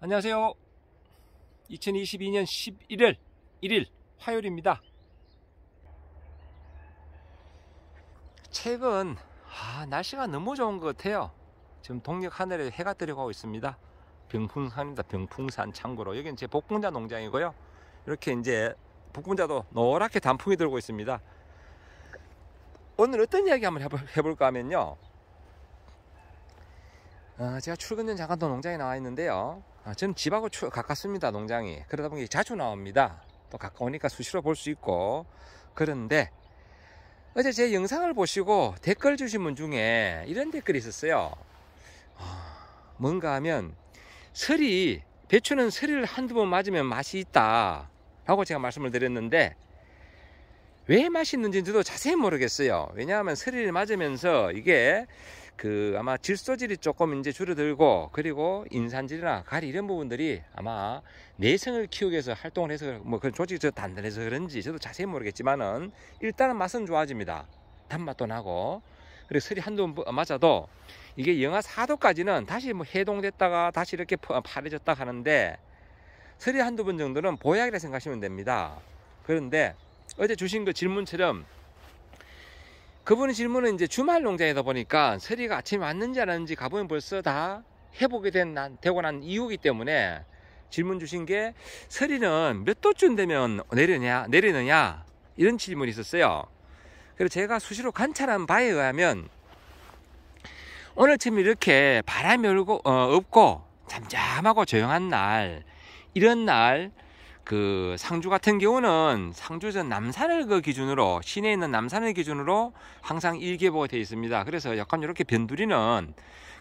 안녕하세요. 2022년 11월 1일 화요일입니다. 최근 아, 날씨가 너무 좋은 것 같아요. 지금 동력 하늘에 해가 뜨려고 있습니다. 병풍산입니다. 병풍산 창고로 여기는 제 복분자 농장이고요. 이렇게 이제 복분자도 노랗게 단풍이 들고 있습니다. 오늘 어떤 이야기 한번 해볼까 하면요. 아, 제가 출근 전 잠깐 또 농장에 나와 있는데요. 아, 저는 집하고 추, 가깝습니다 농장이 그러다 보니 자주 나옵니다 또 가까우니까 수시로 볼 수 있고 그런데 어제 제 영상을 보시고 댓글 주신 분 중에 이런 댓글이 있었어요 아, 뭔가 하면 설이 배추는 서리를 한두 번 맞으면 맛이 있다 라고 제가 말씀을 드렸는데 왜 맛있는지도 자세히 모르겠어요 왜냐하면 서리를 맞으면서 이게 그 아마 질소질이 조금 이제 줄어들고 그리고 인산질이나 가리 이런 부분들이 아마 내성을 키우기 위해서 활동을 해서 뭐 그런 조직이 저 단단해서 그런지 저도 자세히 모르겠지만은 일단은 맛은 좋아집니다. 단맛도 나고 그리고 설이 한두 번 맞아도 이게 영하 4도까지는 다시 뭐 해동됐다가 다시 이렇게 파래졌다 하는데 설이 한두 번 정도는 보약이라 생각하시면 됩니다. 그런데 어제 주신 그 질문처럼 그분의 질문은 이제 주말 농장이다 보니까 서리가 아침에 왔는지 안 왔는지 가보면 벌써 다 해보게 된, 난, 되고 난 이유기 때문에 질문 주신 게 서리는 몇 도쯤 되면 내리느냐, 내리느냐 이런 질문이 있었어요. 그래서 제가 수시로 관찰한 바에 의하면 오늘처럼 이렇게 바람이 얼고, 어, 없고 잠잠하고 조용한 날 이런 날그 상주 같은 경우는 상주전 남산을 그 기준으로 시내에 있는 남산을 기준으로 항상 일계보가 되어 있습니다. 그래서 약간 이렇게 변두리는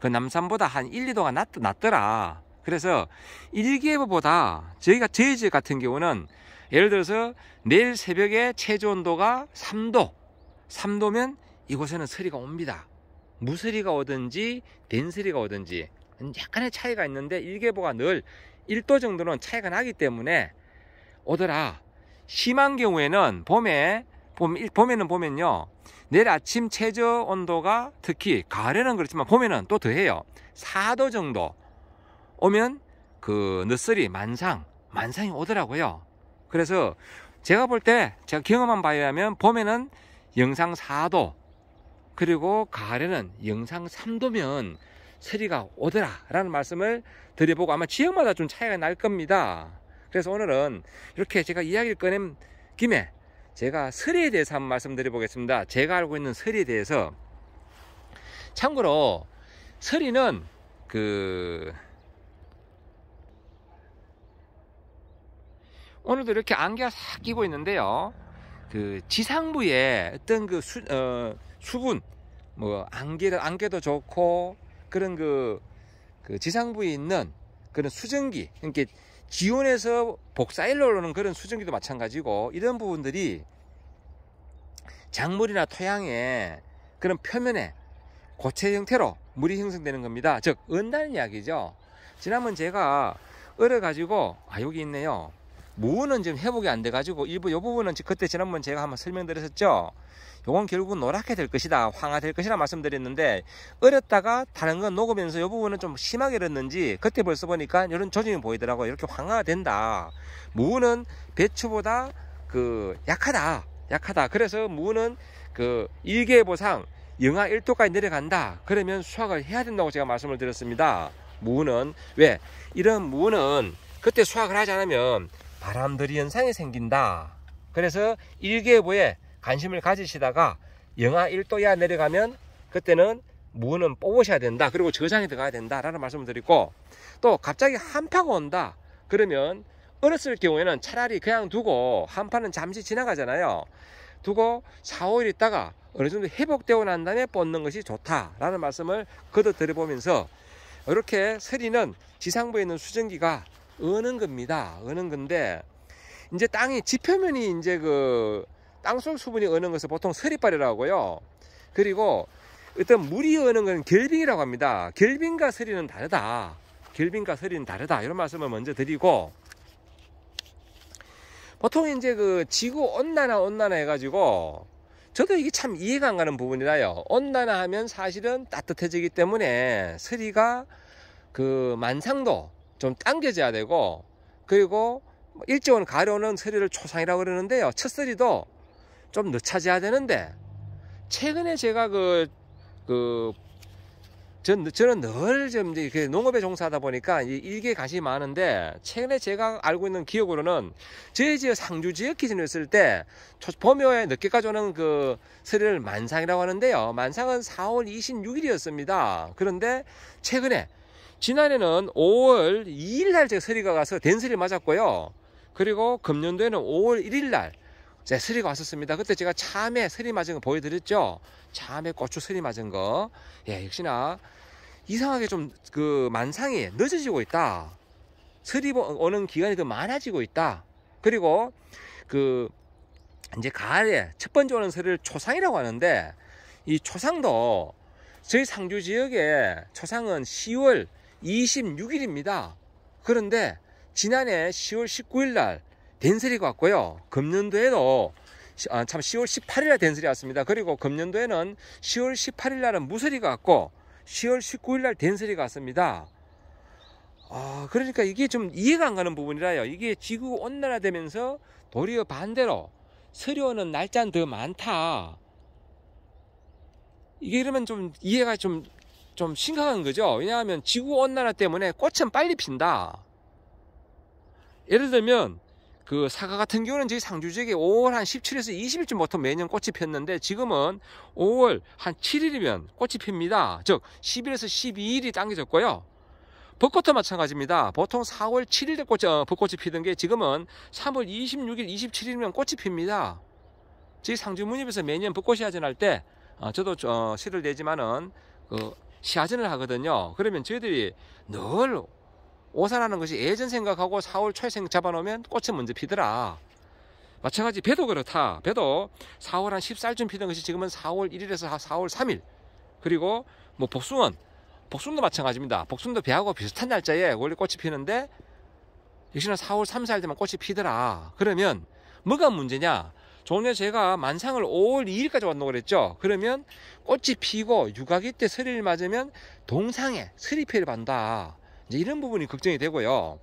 그 남산보다 한 1, 2도가 낮, 낮더라. 그래서 일기예보보다 저희가 저희 집 같은 경우는 예를 들어서 내일 새벽에 최저 온도가 3도 3도면 이곳에는 서리가 옵니다 무서리가 오든지 된서리가 오든지 약간의 차이가 있는데 일기예보가 늘 1도 정도는 차이가 나기 때문에 오더라. 심한 경우에는 봄에 봄, 봄에는 보면요. 내일 아침 최저 온도가 특히 가을에는 그렇지만 봄에는 또 더해요. 4도 정도 오면 그늦슬이 만상, 만상이 오더라고요. 그래서 제가 볼 때 제가 경험한 바에 의하면 봄에는 영상 4도 그리고 가을에는 영상 3도면 서리가 오더라라는 말씀을 드려보고 아마 지역마다 좀 차이가 날 겁니다. 그래서 오늘은 이렇게 제가 이야기를 꺼낸 김에 제가 설에 대해서 한번 말씀드려 보겠습니다. 제가 알고 있는 설에 대해서 참고로 설이는그 오늘도 이렇게 안개가 싹 끼고 있는데요. 그 지상부에 어떤 그 수, 어, 수분 뭐 안개도 안개도 좋고 그런 그, 그 지상부에 있는 그런 수증기 그러니까 기온에서 복사일로 오는 그런 수증기도 마찬가지고 이런 부분들이 작물이나 토양에 그런 표면에 고체 형태로 물이 형성되는 겁니다. 즉, 은다는 이야기죠. 지난번 제가 얼어가지고, 아, 여기 있네요. 무는 지금 회복이 안 돼가지고 일부 요 부분은 그때 지난번 제가 한번 설명드렸었죠. 요건 결국 은 노랗게 될 것이다, 황화 될 것이라 말씀드렸는데 어렸다가 다른 건 녹으면서 요 부분은 좀 심하게 됐는지 그때 벌써 보니까 이런 조짐이 보이더라고요. 이렇게 황화가 된다. 무는 배추보다 그 약하다, 약하다. 그래서 무는 그 일개보상 영하 1도까지 내려간다. 그러면 수확을 해야 된다고 제가 말씀을 드렸습니다. 무는 왜 이런 무는 그때 수확을 하지 않으면 바람들이 현상이 생긴다. 그래서 일기예보에 관심을 가지시다가 영하 1도 이하 내려가면 그때는 무는 뽑으셔야 된다. 그리고 저장이 들어가야 된다라는 말씀을 드리고 또 갑자기 한파가 온다. 그러면 어렸을 경우에는 차라리 그냥 두고 한파는 잠시 지나가잖아요. 두고 4, 5일 있다가 어느 정도 회복되고 난 다음에 뽑는 것이 좋다라는 말씀을 거듭 드려보면서 이렇게 서리는 지상부에 있는 수증기가 어는 겁니다. 어는 건데 이제 땅이 지표면이 이제 그 땅속 수분이 어는 것을 보통 서리빨이라고요. 그리고 어떤 물이 어는 것은 결빙이라고 합니다. 결빙과 서리는 다르다. 결빙과 서리는 다르다. 이런 말씀을 먼저 드리고 보통 이제 그 지구 온난화 온난화 해가지고 저도 이게 참 이해가 안 가는 부분이라요. 온난화 하면 사실은 따뜻해지기 때문에 서리가 그 만상도 좀 당겨져야 되고 그리고 일정을 가려는 서리를 초상이라고 그러는데요. 첫 서리도 좀 늦춰져야 되는데 최근에 제가 그, 그, 전, 저는 늘좀 농업에 종사하다 보니까 일기에 관심이 많은데 최근에 제가 알고 있는 기억으로는 저희 지역 상주 지역 기준으로 했을 때 봄여에 늦게까지 오는 그 서리를 만상이라고 하는데요. 만상은 4월 26일이었습니다. 그런데 최근에 지난해는 5월 2일 날 제가 서리가 가서 된서리 맞았고요. 그리고 금년도에는 5월 1일 날제 서리가 왔었습니다. 그때 제가 참외 서리 맞은 거 보여드렸죠. 참에 고추 서리 맞은 거. 예, 역시나 이상하게 좀 그 만상이 늦어지고 있다. 서리 오는 기간이 더 많아지고 있다. 그리고 그 이제 가을에 첫 번째 오는 서리를 초상이라고 하는데 이 초상도 저희 상주 지역에 초상은 10월 26일입니다. 그런데 지난해 10월 19일 날 댄슬이가 왔고요. 금년도에도 아, 참 10월 18일 날 댄슬이 왔습니다. 그리고 금년도에는 10월 18일 날은 무슬이가 왔고 10월 19일 날 댄슬이가 왔습니다. 아, 그러니까 이게 좀 이해가 안 가는 부분이라요. 이게 지구 온난화 되면서 도리어 반대로 서려오는 날짜는 더 많다. 이게 이러면 좀 이해가 좀좀 심각한 거죠. 왜냐하면 지구 온난화 때문에 꽃은 빨리 핀다. 예를 들면 그 사과 같은 경우는 저희 상주 지역에 5월 한 17에서 2 0일쯤 보통 매년 꽃이 폈는데 지금은 5월 한 7일이면 꽃이 핍니다. 즉 10일에서 12일이 당겨졌고요. 벚꽃도 마찬가지입니다. 보통 4월 7일에 꽃, 어, 벚꽃이 피던 게 지금은 3월 26일, 27일이면 꽃이 핍니다. 저희 상주 문입에서 매년 벚꽃이 하전할 때 어, 저도 어, 시를 내지만은 그 시하전을 하거든요. 그러면 저희들이 늘 오산하는 것이 예전 생각하고 4월 초에 잡아놓으면 꽃이 먼저 피더라. 마찬가지 배도 그렇다. 배도 4월 한 14일쯤 피던 것이 지금은 4월 1일에서 4월 3일. 그리고 뭐 복숭은 복숭도 마찬가지입니다. 복숭도 배하고 비슷한 날짜에 원래 꽃이 피는데 역시나 4월 3, 4일 되면 꽃이 피더라. 그러면 뭐가 문제냐? 전에 제가 만상을 5월 2일까지 왔다고 그랬죠. 그러면 꽃이 피고 육아기 때 스리를 맞으면 동상에 스리 피를 받는다. 이제 이런 부분이 걱정이 되고요.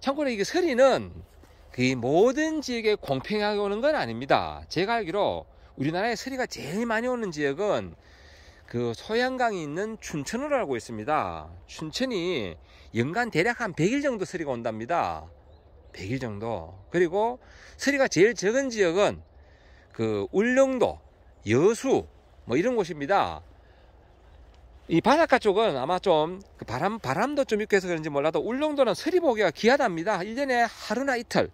참고로 이게 서리는 그 모든 지역에 공평하게 오는 건 아닙니다. 제가 알기로 우리나라에 서리가 제일 많이 오는 지역은 그 소양강이 있는 춘천으로 알고 있습니다. 춘천이 연간 대략 한 100일 정도 서리가 온답니다. 100일 정도. 그리고 서리가 제일 적은 지역은 그 울릉도, 여수 뭐 이런 곳입니다. 이 바닷가 쪽은 아마 좀그 바람 바람도 좀 있고 해서 그런지 몰라도 울릉도는 서리 보기가 귀하답니다. 1년에 하루나 이틀.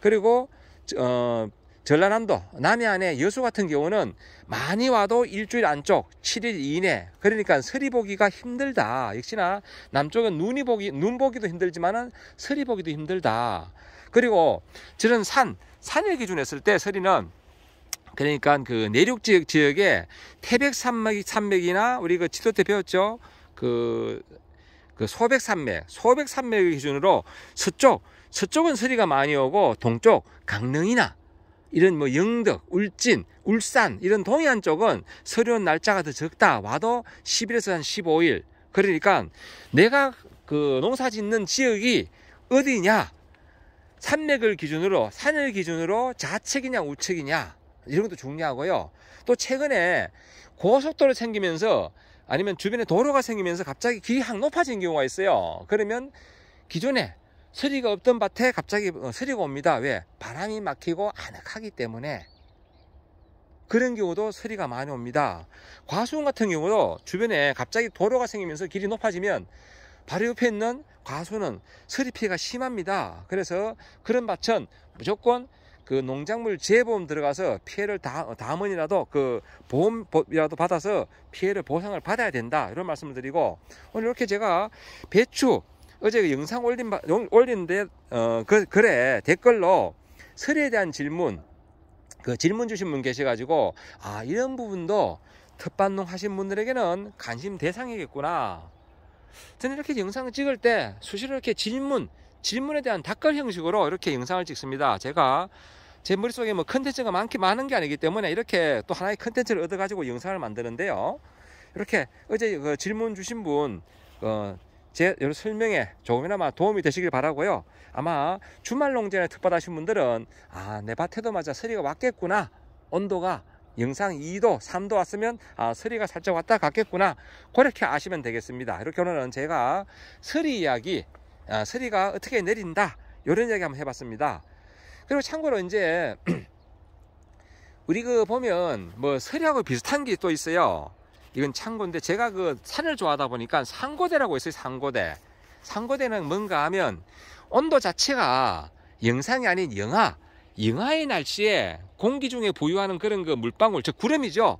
그리고 어 전라남도 남해안의 여수 같은 경우는 많이 와도 일주일 안쪽 7일 이내 그러니까 서리 보기가 힘들다 역시나 남쪽은 눈이 보기 눈 보기도 힘들지만은 서리 보기도 힘들다 그리고 저는 산 산을 기준했을 때 서리는 그러니까 그 내륙 지역 지역에 태백 산맥 산맥이나 우리 그 지도 때 배웠죠 그, 그 소백 산맥 소백 산맥을 기준으로 서쪽 서쪽은 서리가 많이 오고 동쪽 강릉이나 이런 뭐 영덕, 울진, 울산 이런 동해안 쪽은 서류 날짜가 더 적다. 와도 10일에서 한 15일. 그러니까 내가 그 농사 짓는 지역이 어디냐? 산맥을 기준으로 산을 기준으로 좌측이냐 우측이냐 이런 것도 중요하고요. 또 최근에 고속도로 생기면서 아니면 주변에 도로가 생기면서 갑자기 기항 높아진 경우가 있어요. 그러면 기존에 서리가 없던 밭에 갑자기 서리가 어, 옵니다. 왜? 바람이 막히고 아늑하기 때문에 그런 경우도 서리가 많이 옵니다. 과수원 같은 경우도 주변에 갑자기 도로가 생기면서 길이 높아지면 바로 옆에 있는 과수는 서리 피해가 심합니다. 그래서 그런 밭은 무조건 그 농작물 재보험 들어가서 피해를 다, 어, 담은이라도 그 보험이라도 받아서 피해를 보상을 받아야 된다. 이런 말씀을 드리고 오늘 이렇게 제가 배추 어제 그 영상 올린 바, 올리는데 어, 그, 글에 댓글로 설에 대한 질문 그 질문 주신 분 계셔가지고 아 이런 부분도 텃밭농 하신 분들에게는 관심 대상이겠구나 저는 이렇게 영상을 찍을 때 수시로 이렇게 질문 질문에 대한 답글 형식으로 이렇게 영상을 찍습니다 제가 제 머릿속에 뭐 컨텐츠가 많게 많은 게 아니기 때문에 이렇게 또 하나의 컨텐츠를 얻어 가지고 영상을 만드는데요 이렇게 어제 그 질문 주신 분 어, 제 설명에 조금이나마 도움이 되시길 바라고요. 아마 주말 농장에 특받하신 분들은 아 내 밭에도 맞아 서리가 왔겠구나 온도가 영상 2도 3도 왔으면 아 서리가 살짝 왔다 갔겠구나 그렇게 아시면 되겠습니다. 이렇게 오늘은 제가 서리 이야기 아, 서리가 어떻게 내린다 이런 이야기 한번 해봤습니다. 그리고 참고로 이제 우리 그 보면 뭐 서리하고 비슷한 게 또 있어요. 이건 창고인데 제가 그 산을 좋아하다 보니까 상고대라고 있어요 상고대 상고대는 뭔가 하면 온도 자체가 영상이 아닌 영하 영하의 날씨에 공기 중에 보유하는 그런 그 물방울 즉 구름이죠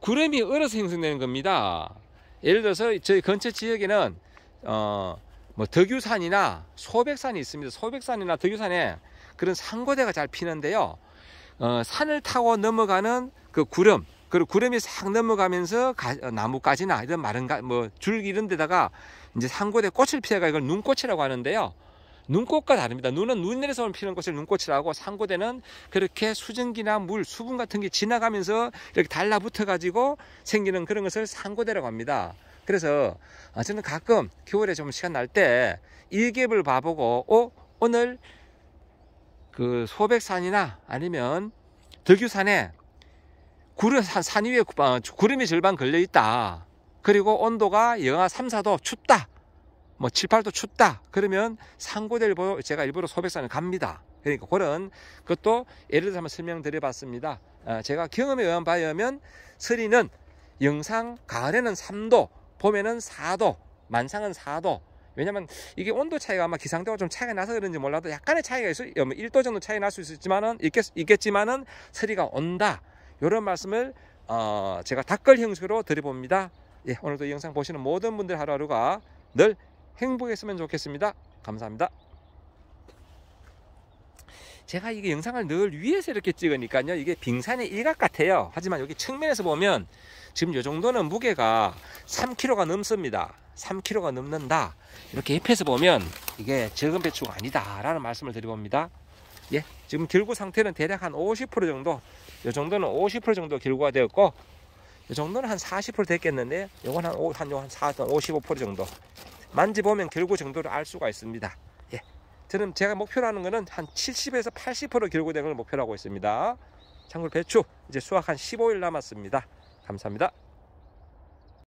구름이 얼어서 생성되는 겁니다 예를 들어서 저희 근처 지역에는 어뭐 덕유산이나 소백산이 있습니다 소백산이나 덕유산에 그런 상고대가 잘 피는데요 어 산을 타고 넘어가는 그 구름 그리고 구름이 싹 넘어가면서 가, 어, 나뭇가지나 이런 마른가 뭐줄 이런 데다가 이제 상고대 꽃을 피해가 이걸 눈꽃이라고 하는데요. 눈꽃과 다릅니다. 눈은 눈내려서 피는 꽃을 눈꽃이라고 상고대는 그렇게 수증기나 물, 수분 같은 게 지나가면서 이렇게 달라붙어 가지고 생기는 그런 것을 상고대라고 합니다. 그래서 저는 가끔 겨울에 좀 시간 날 때 일기예보를 봐보고 어? 오늘 그 소백산이나 아니면 덕유산에 구름, 산 위에 어, 구름이 절반 걸려 있다. 그리고 온도가 영하 3, 4도 춥다. 뭐 7, 8도 춥다. 그러면 상고대를 보여 제가 일부러 소백산을 갑니다. 그러니까 그런 것도 예를 들어서 한번 설명드려 봤습니다. 어, 제가 경험에 의한 바에 의하면 서리는 영상 가을에는 3도, 봄에는 4도, 만상은 4도. 왜냐면 이게 온도 차이가 아마 기상대와 좀 차이가 나서 그런지 몰라도 약간의 차이가 있어. 1도 어, 뭐 정도 차이 날 수 있지만은 겠 있겠지만은 서리가 온다. 이런 말씀을 어, 제가 댓글 형식으로 드려봅니다. 예, 오늘도 이 영상 보시는 모든 분들 하루하루가 늘 행복했으면 좋겠습니다. 감사합니다. 제가 이게 영상을 늘 위에서 이렇게 찍으니까요. 이게 빙산의 일각 같아요. 하지만 여기 측면에서 보면 지금 이 정도는 무게가 3kg가 넘습니다. 3kg가 넘는다. 이렇게 옆에서 보면 이게 적은 배추가 아니다라는 말씀을 드려봅니다. 예, 지금 길구 상태는 대략 한 50% 정도 이 정도는 50% 정도 길구가 되었고 이 정도는 한 40% 됐겠는데 요건 한, 한, 한 4, 55% 정도 만지보면 결구 정도를 알 수가 있습니다 예, 저는 제가 목표로 하는 거는 한 70에서 80% 결구되는 걸 목표로 하고 있습니다 창고 배추 이제 수확 한 15일 남았습니다 감사합니다